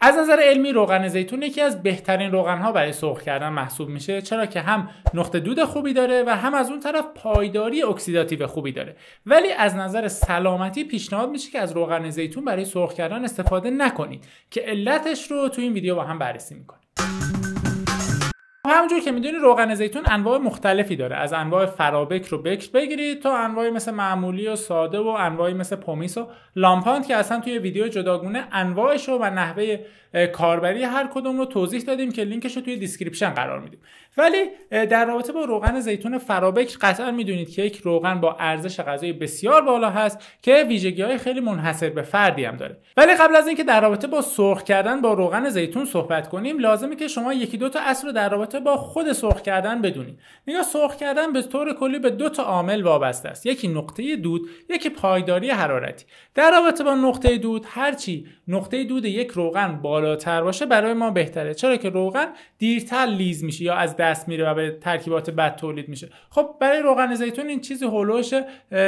از نظر علمی روغن زیتون یکی از بهترین روغن ها برای سرخ کردن محسوب میشه چرا که هم نقطه دود خوبی داره و هم از اون طرف پایداری اکسیداتیو خوبی داره ولی از نظر سلامتی پیشنهاد میشه که از روغن زیتون برای سرخ کردن استفاده نکنید که علتش رو تو این ویدیو با هم بررسی میکنیم و همونجور که میدونی روغن زیتون انواع مختلفی داره از انواع فرابک، رو بکر بگیرید تا انواع مثل معمولی و ساده و انواع مثل پومیس و لامپانت که اصلا توی ویدیو جداگونه انواعش رو و نحوه کاربری هر کدوم رو توضیح دادیم که لینکش رو توی دیسکریپشن قرار میدیم ولی در رابطه با روغن زیتون فرابکر قطعا میدونید که یک روغن با ارزش غذایی بسیار بالا هست که ویژگی های خیلی منحصر به فردی هم داره ولی قبل از اینکه در رابطه با سرخ کردن با روغن زیتون صحبت کنیم لازمه که شما یکی دو تا اصل رو در رابطه با خود سرخ کردن بدونیم نگاه سرخ کردن به طور کلی به دو تا عامل وابسته است یکی نقطه دود یکی پایداری حرارتی در رابطه با نقطه دود هرچی نقطه دود یک روغن بالاتر باشه برای ما بهتره چرا که روغن دیرتر لیز میشه یا از دست میره و به ترکیبات بد تولید میشه خب برای روغن زیتون این چیزی هولوش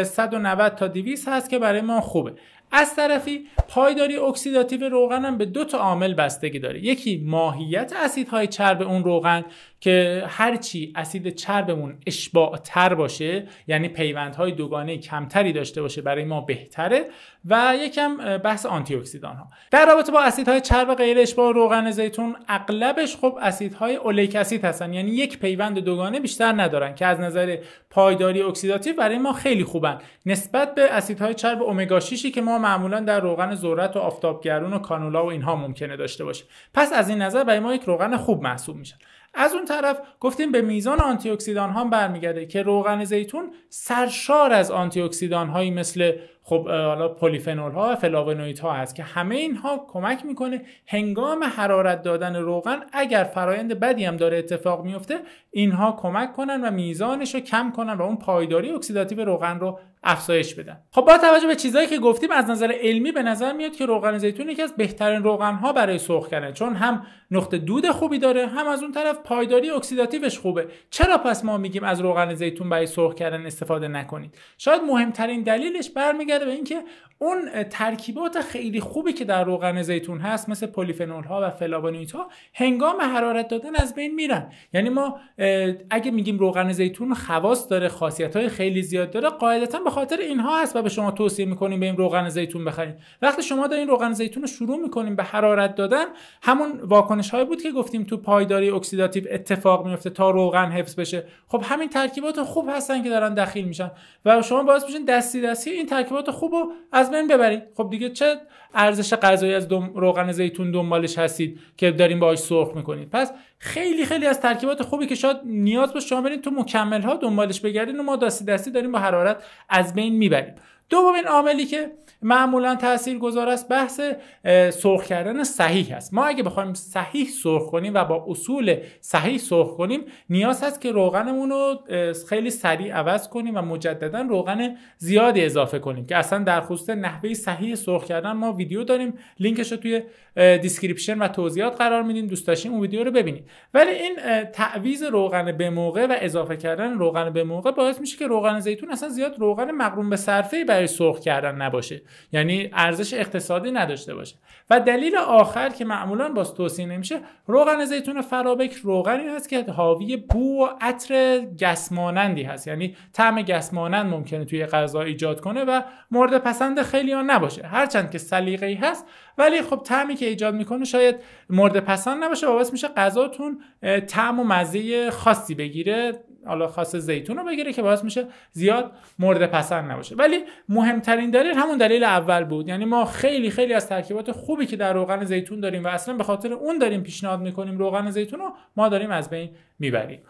190 تا 200 هست که برای ما خوبه از طرفی پایداری اکسیداتیو روغن هم به دو تا عامل بستگی داره یکی ماهیت اسیدهای چرب اون روغن که هرچی اسید چربمون اشباع تر باشه یعنی پیوندهای دوگانه کمتری داشته باشه برای ما بهتره و یکم بحث آنتی اکسیدان ها در رابطه با اسیدهای چرب غیر اشباع روغن زیتون اغلبش خب اسیدهای اولیک اسید هستن یعنی یک پیوند دوگانه بیشتر ندارن که از نظر پایداری اکسیداتیو برای ما خیلی خوبن نسبت به اسیدهای چرب امگا 6 که ما معمولا در روغن ذرت و آفتابگرون و کانولا و اینها ممکنه داشته باشه پس از این نظر برای ما یک روغن خوب محسوب میشن از اون طرف گفتیم به میزان آنتی اکسیدان ها برمیگرده که روغن زیتون سرشار از آنتی اکسیدان هایی مثل خب حالا پلیفنول ها فلاونوئید ها هست که همه اینها کمک میکنه هنگام حرارت دادن روغن اگر فرایند بدی هم داره اتفاق میفته اینها کمک کنن و میزانش رو کم کنن و اون پایداری اکسیداتیو روغن رو افزایش بدن خب با توجه به چیزایی که گفتیم از نظر علمی به نظر میاد که روغن زیتون یکی از بهترین روغن ها برای سرخ کردن چون هم نقطه دود خوبی داره هم از اون طرف پایداری اکسیداتیوش خوبه چرا پس ما میگیم از روغن زیتون برای سرخ کردن استفاده نکنید شاید مهمترین دلیلش برمیگرده برمیگرده به اینکه اون ترکیبات خیلی خوبی که در روغن زیتون هست مثل پلیفنول ها و فلاوانوئید ها هنگام حرارت دادن از بین میرن یعنی ما اگه میگیم روغن زیتون خواص داره خاصیت های خیلی زیاد داره قاعدتا به خاطر اینها هست و به شما توصیه میکنیم به این روغن زیتون بخرید وقتی شما دارین روغن زیتون رو شروع میکنیم به حرارت دادن همون واکنش های بود که گفتیم تو پایداری اکسیداتیو اتفاق میفته تا روغن حفظ بشه خب همین ترکیبات خوب هستن که دارن دخیل میشن و شما باعث میشین دستی دستی این ترکیبات خوب رو از بین ببرید خب دیگه چه ارزش غذایی از دم... روغن زیتون دنبالش هستید که داریم باهاش سرخ میکنید پس خیلی خیلی از ترکیبات خوبی که شاید نیاز باشه شما برید تو مکمل ها دنبالش بگردین و ما دستی دستی داریم با حرارت از بین میبریم دومین عاملی که معمولا تاثیر گذار است بحث سرخ کردن صحیح است ما اگه بخوایم صحیح سرخ کنیم و با اصول صحیح سرخ کنیم نیاز هست که روغنمون رو خیلی سریع عوض کنیم و مجددا روغن زیادی اضافه کنیم که اصلا در خصوص نحوه صحیح سرخ کردن ما ویدیو داریم لینکش رو توی دیسکریپشن و توضیحات قرار میدیم دوست داشتین اون ویدیو رو ببینید ولی این تعویض روغن به موقع و اضافه کردن روغن به موقع باعث میشه که روغن زیتون اصلا زیاد روغن مقرون به صرفه برای برای سرخ کردن نباشه یعنی ارزش اقتصادی نداشته باشه و دلیل آخر که معمولا باز توصیه نمیشه روغن زیتون فرابک روغنی هست که حاوی بو و عطر گسمانندی هست یعنی طعم گسمانند ممکنه توی غذا ایجاد کنه و مورد پسند خیلی ها نباشه هرچند که سلیقه ای هست ولی خب طعمی که ایجاد میکنه شاید مورد پسند نباشه و باعث میشه غذاتون طعم و مزه خاصی بگیره حالا خاص زیتون رو بگیره که باعث میشه زیاد مورد پسند نباشه ولی مهمترین دلیل همون دلیل اول بود یعنی ما خیلی خیلی از ترکیبات خوبی که در روغن زیتون داریم و اصلا به خاطر اون داریم پیشنهاد میکنیم روغن زیتون رو ما داریم از بین میبریم